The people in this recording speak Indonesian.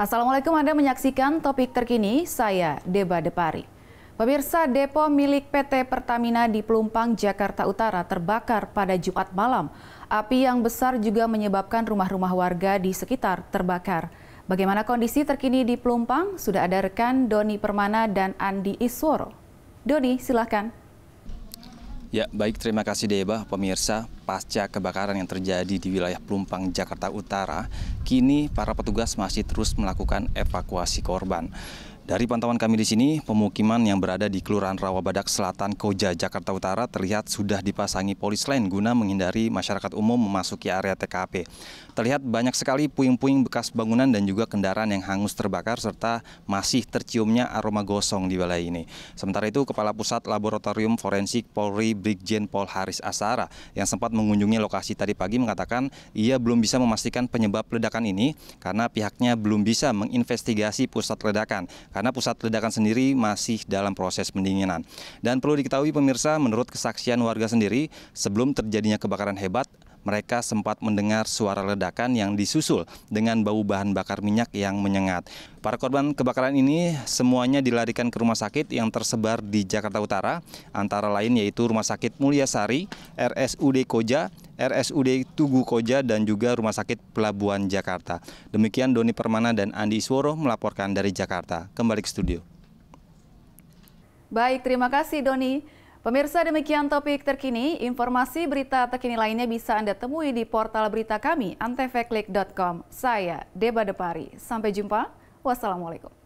Assalamualaikum Anda menyaksikan topik terkini, saya Deba Depari. Pemirsa depo milik PT Pertamina di Pelumpang, Jakarta Utara terbakar pada Jumat malam. Api yang besar juga menyebabkan rumah-rumah warga di sekitar terbakar. Bagaimana kondisi terkini di Pelumpang? Sudah ada rekan Doni Permana dan Andi Isworo. Doni, silahkan. Ya, baik terima kasih Deba. Pemirsa, pasca kebakaran yang terjadi di wilayah Plumpang, Jakarta Utara, kini para petugas masih terus melakukan evakuasi korban. Dari pantauan kami di sini, pemukiman yang berada di Kelurahan Rawabadak Selatan, Koja, Jakarta Utara terlihat sudah dipasangi polis lain guna menghindari masyarakat umum memasuki area TKP. Terlihat banyak sekali puing-puing bekas bangunan dan juga kendaraan yang hangus terbakar serta masih terciumnya aroma gosong di wilayah ini. Sementara itu, Kepala Pusat Laboratorium Forensik Polri Brigjen Pol Haris Asara yang sempat mengunjungi lokasi tadi pagi mengatakan ia belum bisa memastikan penyebab ledakan ini karena pihaknya belum bisa menginvestigasi pusat ledakan karena pusat ledakan sendiri masih dalam proses pendinginan. Dan perlu diketahui pemirsa, menurut kesaksian warga sendiri, sebelum terjadinya kebakaran hebat, mereka sempat mendengar suara ledakan yang disusul dengan bau bahan bakar minyak yang menyengat. Para korban kebakaran ini semuanya dilarikan ke rumah sakit yang tersebar di Jakarta Utara, antara lain yaitu Rumah Sakit Mulyasari, RSUD Koja, RSUD Tugu Koja, dan juga Rumah Sakit Pelabuhan Jakarta. Demikian Doni Permana dan Andi Isworo melaporkan dari Jakarta. Kembali ke studio. Baik, terima kasih Doni. Pemirsa demikian topik terkini, informasi berita terkini lainnya bisa Anda temui di portal berita kami antefeklik.com. Saya Deba Depari, sampai jumpa, wassalamualaikum.